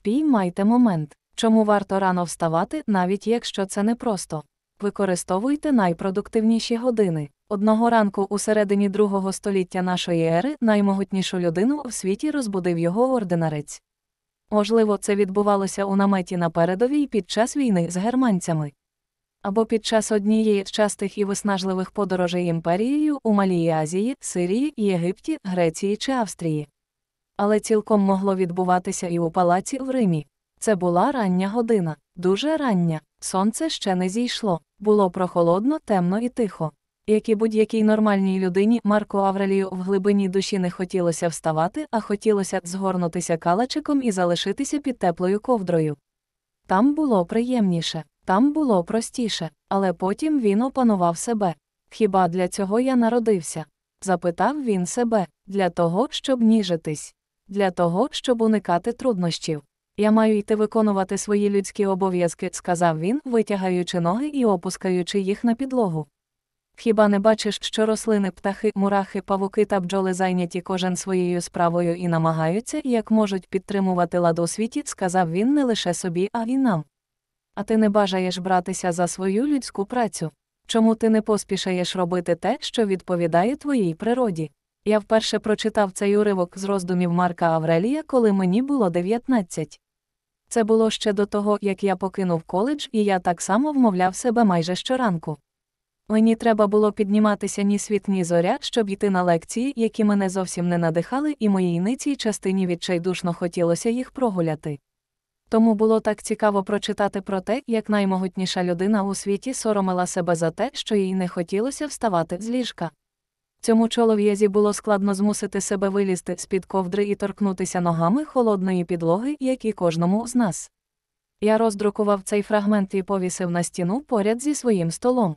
Впіймайте момент, чому варто рано вставати, навіть якщо це непросто. Використовуйте найпродуктивніші години. Одного ранку у середині другого століття нашої ери наймогутнішу людину в світі розбудив його ординарець. Можливо, це відбувалося у наметі на передовій під час війни з германцями. Або під час однієї з частих і виснажливих подорожей імперією у Малій Азії, Сирії, Єгипті, Греції чи Австрії але цілком могло відбуватися і у палаці в Римі. Це була рання година, дуже рання, сонце ще не зійшло, було прохолодно, темно і тихо. Як і будь-якій нормальній людині Марку Аврелію в глибині душі не хотілося вставати, а хотілося згорнутися калачиком і залишитися під теплою ковдрою. Там було приємніше, там було простіше, але потім він опанував себе. Хіба для цього я народився? запитав він себе, для того, щоб ніжитись для того, щоб уникати труднощів. Я маю йти виконувати свої людські обов'язки, сказав він, витягаючи ноги і опускаючи їх на підлогу. Хіба не бачиш, що рослини, птахи, мурахи, павуки та бджоли зайняті кожен своєю справою і намагаються, як можуть підтримувати лад у світі, сказав він не лише собі, а й нам. А ти не бажаєш братися за свою людську працю. Чому ти не поспішаєш робити те, що відповідає твоїй природі? Я вперше прочитав цей уривок з роздумів Марка Аврелія, коли мені було 19. Це було ще до того, як я покинув коледж, і я так само вмовляв себе майже щоранку. Мені треба було підніматися ні світ, ні зоря, щоб йти на лекції, які мене зовсім не надихали, і моїй ницій частині відчайдушно хотілося їх прогуляти. Тому було так цікаво прочитати про те, як наймогутніша людина у світі соромила себе за те, що їй не хотілося вставати з ліжка. Цьому чолов'язі було складно змусити себе вилізти з під ковдри і торкнутися ногами холодної підлоги, як і кожному з нас. Я роздрукував цей фрагмент і повісив на стіну поряд зі своїм столом.